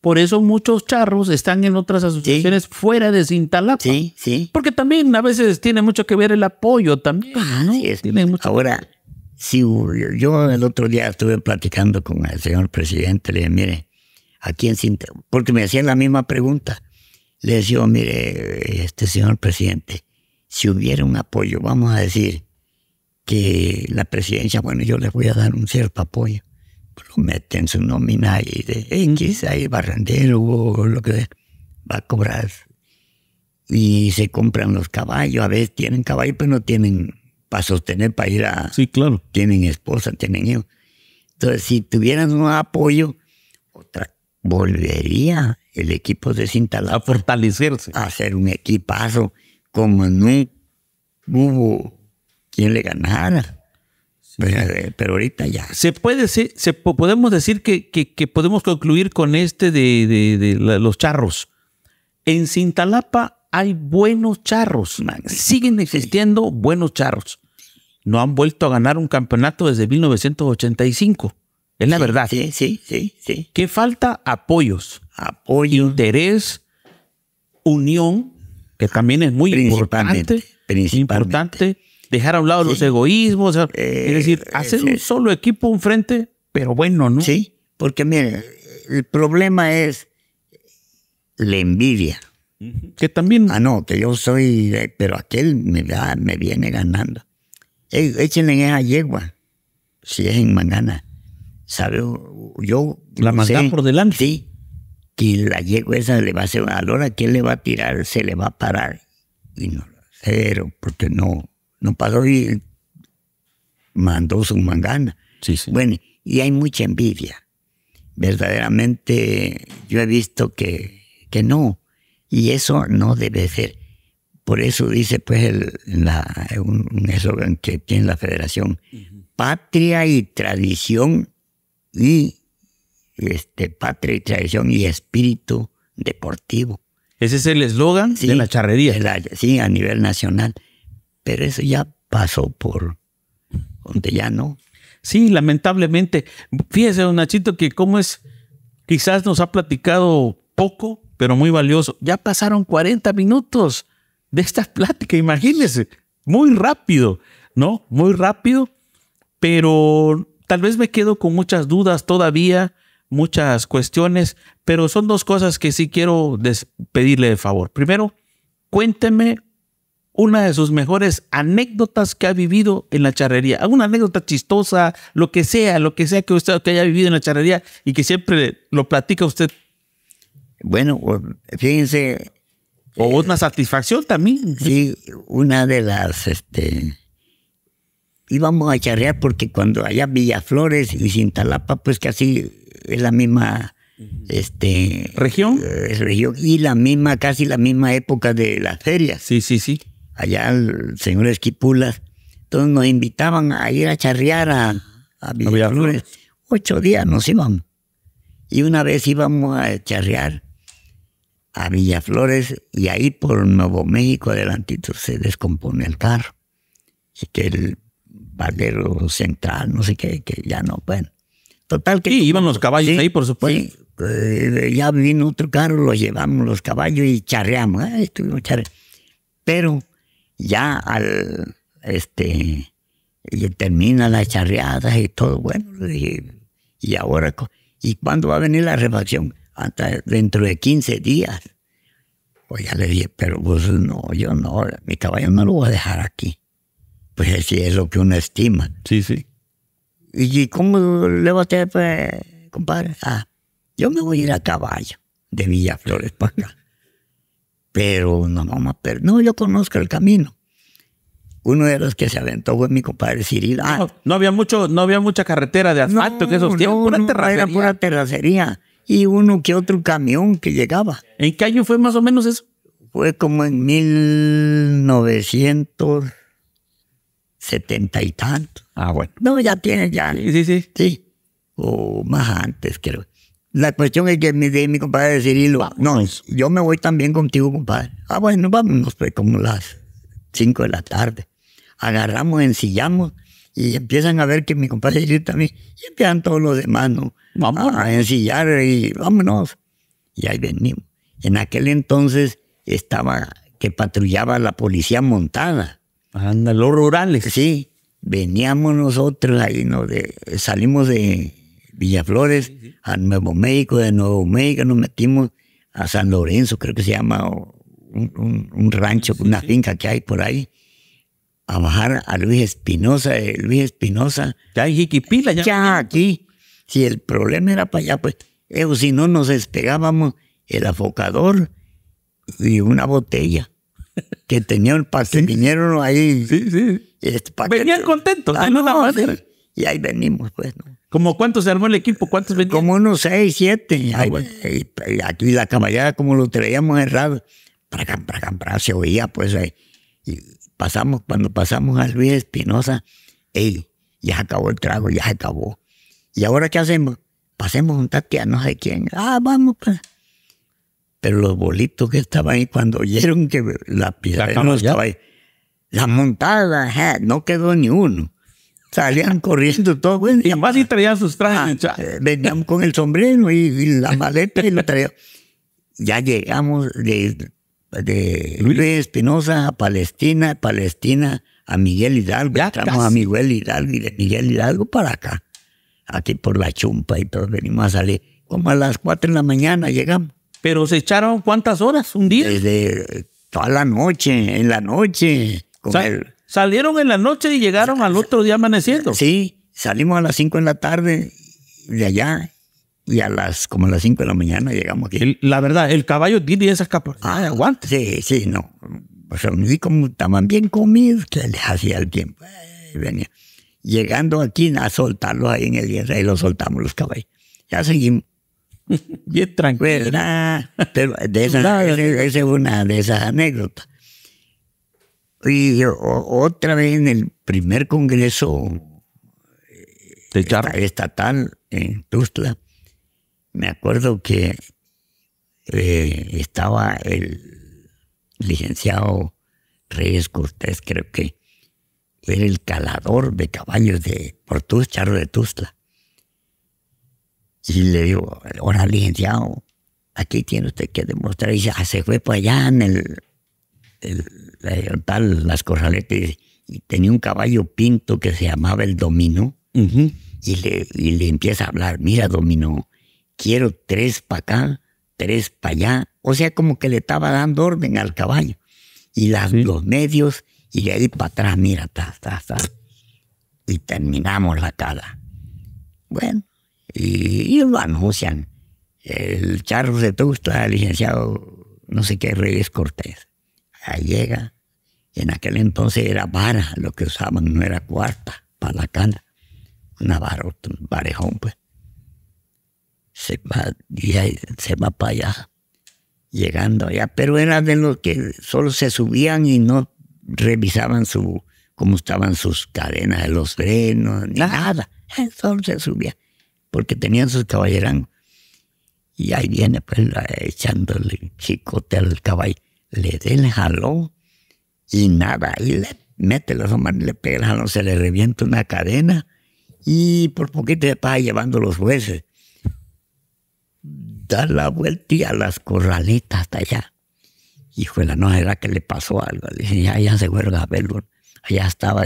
Por eso muchos charros están en otras asociaciones fuera de Cintalapa. Sí, sí. Porque también a veces tiene mucho que ver el apoyo también. Ah, Ahora, si yo
el otro día estuve platicando con el señor presidente, le dije, mire, aquí en Cintalapa, porque me hacían la misma pregunta le decía, mire, este señor presidente, si hubiera un apoyo, vamos a decir que la presidencia, bueno, yo les voy a dar un cierto apoyo, pues lo meten su nómina y de X, ahí barrandero o lo que sea, va a cobrar. Y se compran los caballos, a veces tienen caballos, pero no tienen para sostener, para ir a... Sí, claro. Tienen esposa, tienen hijos. Entonces, si tuvieran un apoyo, otra, volvería el equipo de Cintalapa. fortalecerse. hacer un equipazo como no hubo quien le ganara.
Eh, pero, ahorita ya. Se puede se, podemos decir que, podemos concluir con este de, los charros. En Cintalapa hay buenos charros. Siguen existiendo buenos charros. No han vuelto a ganar un campeonato desde 1985. Es la verdad. Sí, sí, sí, sí. ¿Qué falta? Apoyos. Apoyo. Interés, unión, que también es muy importante. Importante. Dejar a un lado los egoísmos. Eh, es decir, hacer un solo equipo, un frente, pero bueno, ¿no? Sí, porque mire, el problema es
la envidia. Que también. Ah, no, que yo soy. Pero aquel me, me viene ganando. Échenle en esa yegua, si es en Mangana sabe, yo... La maldad por delante. Sí, que la esa le va a hacer una lora, ¿quién le va a tirar? Se le va a parar. Y no, lo cero, porque no, no paró y mandó su mangana. Sí, sí. Bueno, y hay mucha envidia. Verdaderamente yo he visto que, que no, y eso no debe ser. Por eso dice pues el, la, un eslogan que tiene la federación, patria y tradición y este, patria y tradición y espíritu deportivo. Ese es el eslogan de la charrería. sí, a nivel nacional. Pero eso ya pasó por donde ya
no. Sí, lamentablemente. Fíjese, don Nachito, que como es, quizás nos ha platicado poco, pero muy valioso. Ya pasaron 40 minutos de esta plática. Imagínese, muy rápido, ¿no? Muy rápido, pero Tal vez me quedo con muchas dudas todavía, muchas cuestiones, pero son dos cosas que sí quiero pedirle de favor. Primero, cuénteme una de sus mejores anécdotas que ha vivido en la charrería. Alguna anécdota chistosa, lo que sea, lo que sea que usted haya vivido en la charrería y que siempre lo platica usted. Bueno, fíjense. O eh, una satisfacción también. Sí,
una de las este, íbamos a charrear porque cuando allá Villaflores y Cintalapa, pues casi es la misma este, región eh, región y la misma casi la misma época de las ferias sí sí sí allá el señor Esquipulas todos nos invitaban a ir a charrear a, Villaflores ocho días nos íbamos y una vez íbamos a charrear a Villaflores y ahí por Nuevo México adelantito se descompone el carro y que el Valero Central, no sé qué, que ya no, bueno. Total que... Sí, iban los caballos ahí, por supuesto. Sí, eh, ya vino otro carro, lo llevamos los caballos y charreamos, ¿eh? estuvimos charreando. Pero ya al, este, termina la charreada y todo, bueno, y, ahora, ¿y cuándo va a venir la refacción? Hasta dentro de 15 días. Pues ya le dije, pero pues no, yo no, mi caballo no lo voy a dejar aquí. Pues sí, es lo que uno estima. Sí, sí. ¿Y cómo le va a pues, compadre? Ah, yo me voy a ir a caballo de Villaflores para acá. Pero no, mamá, pero no, yo conozco el camino. Uno de los que se aventó fue mi compadre Cirilo Ah,
no, había mucho, no había mucha carretera de asfalto que esos tiempos, no, terracería. Era pura terracería.
Y uno que otro camión que llegaba. ¿En qué año fue más o menos eso? Fue como en 1900 setenta y tanto. Ah, bueno. No, ya tiene ya. Sí, sí, sí. O oh, más antes, creo. La cuestión es que mi, mi compadre decirlo no, yo me voy también contigo, compadre. Ah, bueno, vámonos, pues como las cinco de la tarde. Agarramos, ensillamos y empiezan a ver que mi compadre Cirilo también, y empiezan todos los demás, ¿no? Vamos a ensillar y vámonos. Y ahí venimos. En aquel entonces estaba que patrullaba la policía montada. Anda, los rurales. Sí, veníamos nosotros ahí, ¿no? salimos de Villaflores a Nuevo México, de Nuevo México nos metimos a San Lorenzo, creo que se llama un, rancho, una finca que hay por ahí, a bajar a Luis Espinosa. Eh, Luis Espinosa. Ya hay Jiquipila, ya. aquí. Si el problema era para allá, pues, eh, si no nos despegábamos el afocador y una botella que tenían para que vinieron ahí. Sí, sí. Este, venían contentos, ah, Y ahí venimos, pues. ¿Como cuántos se armó el equipo? ¿Cuántos venían? Como unos seis, siete. Ah, y, aquí la caballada, como lo traíamos errado, para acá, para para se oía, pues. Ahí. Y pasamos, cuando pasamos a Luis Espinosa, ya se acabó el trago, ya se acabó. ¿Y ahora qué hacemos? Pasemos un tati a no sé quién. Ah, vamos, pues. Pero los bolitos que estaban ahí, cuando oyeron que la piedra no estaba ahí, la montada, no quedó ni uno. Salían corriendo todos. y además sí traían sus trajes. Ah, eh, venían veníamos con el sombrero y, la maleta y la traían. Ya llegamos de, Luis Espinosa a Palestina, Palestina a Miguel Hidalgo. Ya a Miguel Hidalgo de Miguel Hidalgo para acá. Aquí por la chumpa y todos venimos a salir. Como a las 4 de la mañana llegamos. Pero se echaron cuántas horas, un día. Desde toda la noche, en la noche. Salieron en la noche y llegaron al otro día amaneciendo. Sí, salimos a las 5 de la tarde de allá y a las como a las 5 de la mañana llegamos aquí. la verdad, el caballo tiene esas capas. Ah, aguanta. Sí, sí, no. O sea, como estaban bien comidos, que les hacía el tiempo. venía. Llegando aquí a soltarlo ahí en el día, ahí lo soltamos los caballos. Ya seguimos. Bien tranquilo. de esa, es una de esas anécdotas. Y otra vez en el primer congreso eh, estatal en Tustla, me acuerdo que eh, estaba el licenciado Reyes Cortés, creo que era el calador de caballos de Portus, Charro de Tustla. Y le digo, ahora licenciado, aquí tiene usted que demostrar. Y dice, ah, se fue para allá en el, el, tal Las Corraletes. Y tenía un caballo pinto que se llamaba el Domino.
y,
le, le empieza a hablar, mira Domino, quiero tres para acá, tres para allá. O sea, como que le estaba dando orden al caballo. Y las, los medios, y de ahí para atrás, mira, ta, ta, ta. Y terminamos la cara. Bueno, y, lo anuncian. El charro de Tuxtla, licenciado no sé qué Reyes Cortés. Ahí llega. En aquel entonces era vara, lo que usaban no era cuarta, para la cana. Una vara, un pues. Se va, para allá, llegando allá. Pero era de los que solo se subían y no revisaban su, cómo estaban sus cadenas de los frenos, ni ah. nada. Solo se subía porque tenían sus caballerangos. Y ahí viene, pues, echándole chicote al caballo. Le dé el jalón y nada, y le mete los sombra, le pega el jalón, se le revienta una cadena y por poquito se pasa llevando los jueces. Da la vuelta y a las corralitas hasta allá. Híjole, no era que le pasó algo. Dice, ya, ya se vuelve a Allá estaba,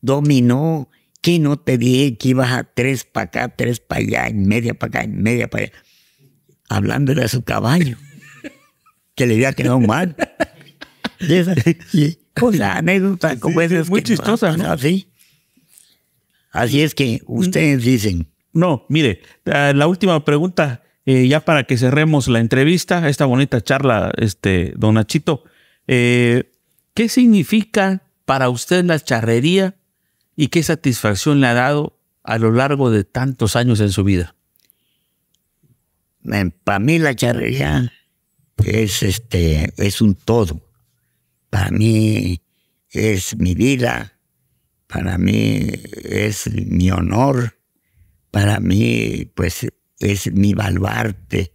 dominó ¿Qué no te dije que ibas a tres para acá, tres para allá, en media para acá, en media para allá? Hablándole a su caballo, que le había quedado mal. esa, la
anécdota como es muy chistosa, Así. Así es que ustedes dicen. No, mire, la última pregunta, eh, ya para que cerremos la entrevista, esta bonita charla, este, don Nachito. Eh, ¿Qué significa para usted la charrería y qué satisfacción le ha dado a lo largo de tantos años en su vida? Para mí la charrería
es, este, es un todo. Para mí es mi vida, para mí es mi honor, para mí pues es mi baluarte,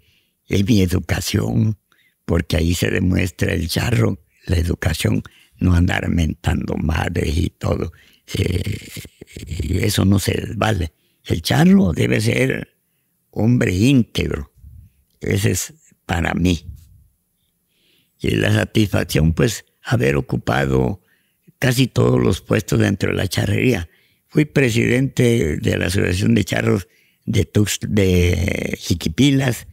es mi educación, porque ahí se demuestra el charro, la educación, no andar mentando madres y todo y eh, eso no se vale. El charro debe ser hombre íntegro. Ese es para mí. Y la satisfacción, pues, haber ocupado casi todos los puestos dentro de la charrería. Fui presidente de la Asociación de Charros de, Tux, de Jiquipilas,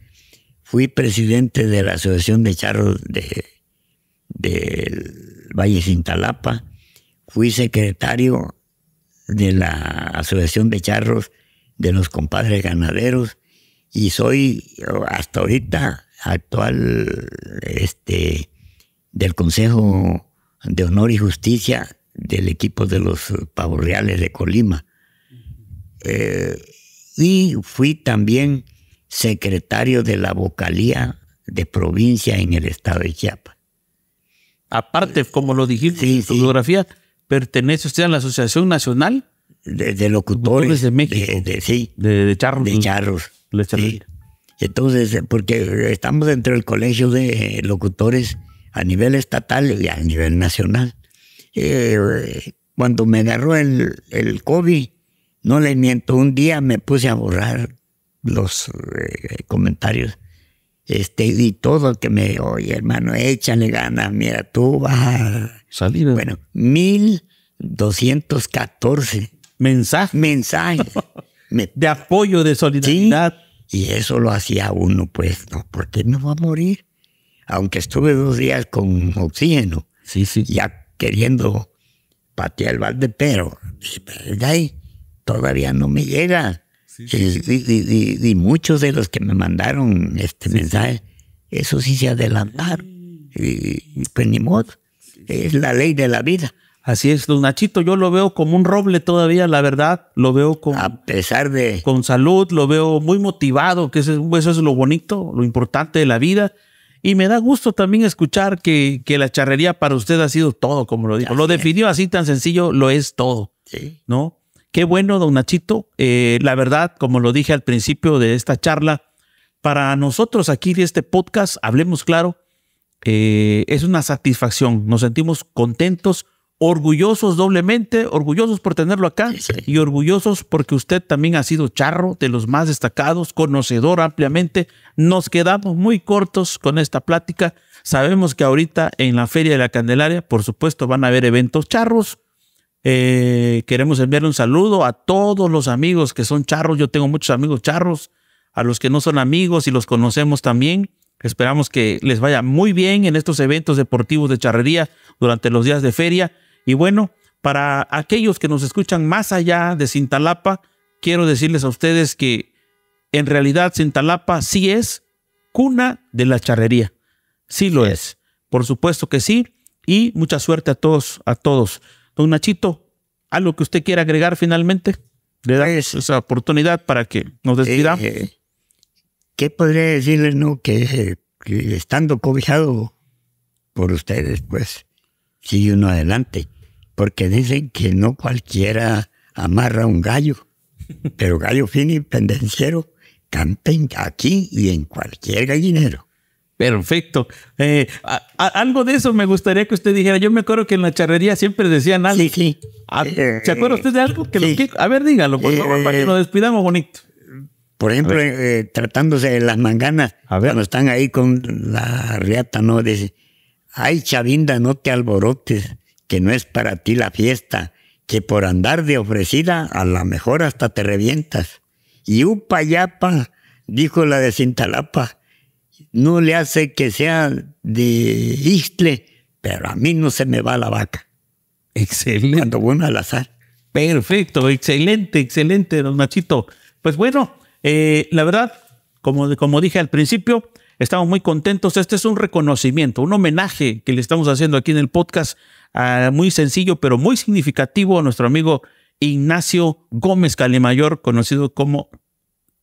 fui presidente de la Asociación de Charros de, Valle Cintalapa, fui secretario de la Asociación de Charros de los Compadres Ganaderos y soy oh, hasta ahorita actual este, del Consejo de Honor y Justicia del equipo de los Pavorreales de Colima. Eh, y fui también secretario de la vocalía de provincia en el estado de Chiapas.
Aparte, como lo dijiste en tu pertenece usted a la Asociación Nacional de, Locutores, de México. De, sí. De, charros. De charros. Entonces, porque estamos dentro
del colegio de locutores a nivel estatal y a nivel nacional. Eh, cuando me agarró el, el COVID, no le miento, un día me puse a borrar los eh, comentarios. Este, y todo que me, oye hermano, échale gana, mira, tú vas ¿eh? Bueno, 1214 mensajes. Mensajes. de apoyo, de solidaridad. Y eso lo hacía uno, pues, no, qué no va a morir. Aunque estuve dos días con oxígeno. Sí, sí. Ya queriendo patear el balde, pero todavía no me llega. Y, muchos de los que me mandaron este mensaje,
eso sí se adelantaron. Y, pues ni modo es la ley de la vida. Así es, don Nachito, yo lo veo como un roble todavía, la verdad, lo veo con... A pesar de... Con salud, lo veo muy motivado, que eso, es lo bonito, lo importante de la vida. Y me da gusto también escuchar que, la charrería para usted ha sido todo, como lo dijo. Lo definió así tan sencillo, lo es todo. Sí. ¿No? Qué bueno, don Nachito. Eh, la verdad, como lo dije al principio de esta charla, para nosotros aquí de este podcast, hablemos claro, eh, es una satisfacción. Nos sentimos contentos, orgullosos doblemente, orgullosos por tenerlo acá y orgullosos porque usted también ha sido charro de los más destacados, conocedor ampliamente. Nos quedamos muy cortos con esta plática. Sabemos que ahorita en la Feria de la Candelaria, por supuesto, van a haber eventos charros. Eh, queremos enviarle un saludo a todos los amigos que son charros. Yo tengo muchos amigos charros, a los que no son amigos y los conocemos también. Esperamos que les vaya muy bien en estos eventos deportivos de charrería durante los días de feria. Y bueno, para aquellos que nos escuchan más allá de Cintalapa, quiero decirles a ustedes que en realidad Cintalapa sí es cuna de la charrería. Sí lo es. Por supuesto que sí. Y mucha suerte a todos, a todos. Don Nachito, ¿algo que usted quiera agregar finalmente? Le da pues, esa oportunidad para que nos despidamos. Eh,
¿Qué podría decirle, no? Que, estando cobijado por ustedes, pues sigue uno adelante. Porque dicen que no cualquiera amarra un gallo, pero gallo fino y pendenciero campen aquí y en cualquier gallinero.
Perfecto. Eh, algo de eso me gustaría que usted dijera. Yo me acuerdo que en la charrería siempre decían algo. Sí, sí. Ah, ¿Se acuerda usted de algo? a ver, dígalo, por eh, favor, para que nos despidamos bonito.
Por ejemplo, eh, eh, tratándose de las manganas, cuando están ahí con la riata, ¿no? Dice, ay chavinda, no te alborotes, que no es para ti la fiesta, que por andar de ofrecida, a lo mejor hasta te revientas. Y upayapa, dijo la de Cintalapa, no le hace que sea de istle, pero a mí no se me va la vaca.
Excelente. Cuando bueno al azar. Perfecto, excelente, excelente, don Nachito. Pues bueno, eh, la verdad, como, como dije al principio, estamos muy contentos. Este es un reconocimiento, un homenaje que le estamos haciendo aquí en el podcast, ah, muy sencillo, pero muy significativo a nuestro amigo Ignacio Gómez Calimayor, conocido como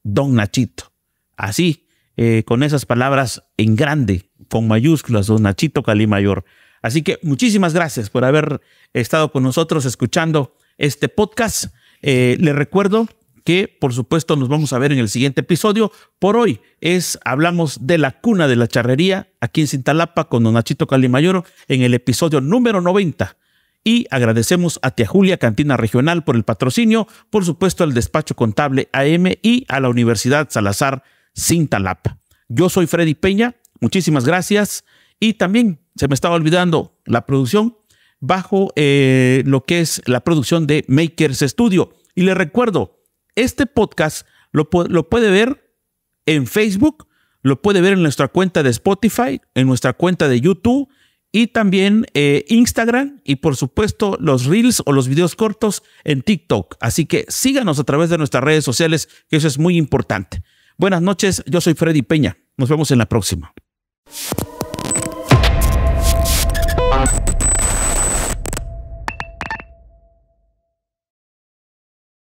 Don Nachito. Así, eh, con esas palabras en grande, con mayúsculas, Don Nachito Calimayor. Así que muchísimas gracias por haber estado con nosotros escuchando este podcast. Eh, le recuerdo que por supuesto nos vamos a ver en el siguiente episodio. Por hoy es hablamos de la cuna de la charrería aquí en Cintalapa con Don Nachito Calimayoro en el episodio número 90. Y agradecemos a Tia Julia Cantina Regional por el patrocinio, por supuesto al despacho contable AM y a la Universidad Salazar Cintalapa. Yo soy Freddy Peña, muchísimas gracias. Y también se me estaba olvidando la producción bajo eh, lo que es la producción de Makers Studio. Y le recuerdo, este podcast lo, puede ver en Facebook, lo puede ver en nuestra cuenta de Spotify, en nuestra cuenta de YouTube y también eh, Instagram y por supuesto los reels o los videos cortos en TikTok. Así que síganos a través de nuestras redes sociales, que eso es muy importante. Buenas noches, yo soy Freddy Peña. Nos vemos en la próxima.